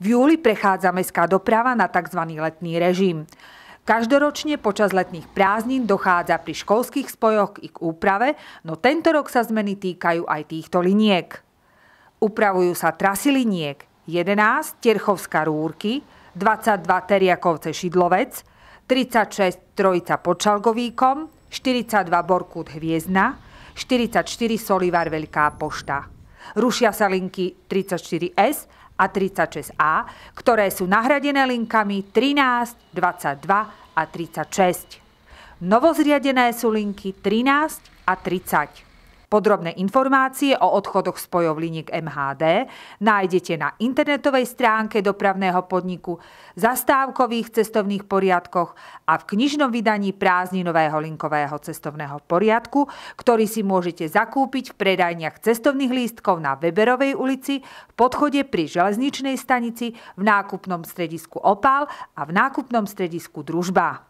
V júli prechádza mestská doprava na tzv. letný režim. Každoročne počas letných prázdnin dochádza pri školských spojoch i k úprave, no tento rok sa zmeny týkajú aj týchto liniek. Upravujú sa trasy liniek 11 Terchovská Rúrky, 22 Teriakovce Šidlovec, 36 Trojica pod Šalgovíkom, 42 Borkút Hviezdna, 44 Solivar Veľká pošta. Rušia sa linky 34S a 36A, ktoré sú nahradené linkami 13, 22 a 36. Novozriadené sú linky 13 a 30. Podrobné informácie o odchodoch spojov liniek MHD nájdete na internetovej stránke dopravného podniku, zastávkových cestovných poriadkoch a v knižnom vydaní prázdninového linkového cestovného poriadku, ktorý si môžete zakúpiť v predajniach cestovných lístkov na Weberovej ulici, v podchode pri železničnej stanici, v nákupnom stredisku Opal a v nákupnom stredisku Družba.